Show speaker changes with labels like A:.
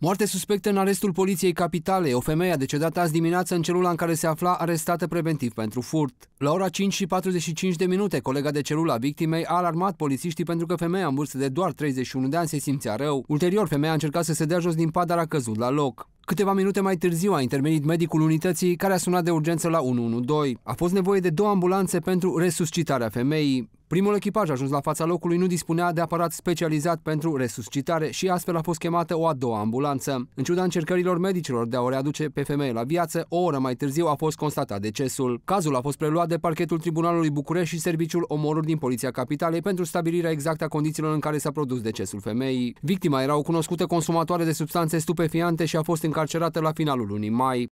A: Moarte suspectă în arestul poliției capitale. O femeie a decedat azi dimineață în celula în care se afla arestată preventiv pentru furt. La ora 5 și 45 de minute, colega de celula victimei a alarmat polițiștii pentru că femeia în vârstă de doar 31 de ani se simțea rău. Ulterior, femeia a încercat să se dea jos din pad, dar a căzut la loc. Câteva minute mai târziu a intervenit medicul unității care a sunat de urgență la 112. A fost nevoie de două ambulanțe pentru resuscitarea femeii. Primul echipaj ajuns la fața locului nu dispunea de aparat specializat pentru resuscitare și astfel a fost chemată o a doua ambulanță. În ciuda încercărilor medicilor de a o readuce pe femeie la viață, o oră mai târziu a fost constatat decesul. Cazul a fost preluat de parchetul Tribunalului București și Serviciul Omoruri din Poliția Capitalei pentru stabilirea exactă a condițiilor în care s-a produs decesul femeii. Victima era o cunoscută consumatoare de substanțe stupefiante și a fost încarcerată la finalul lunii mai.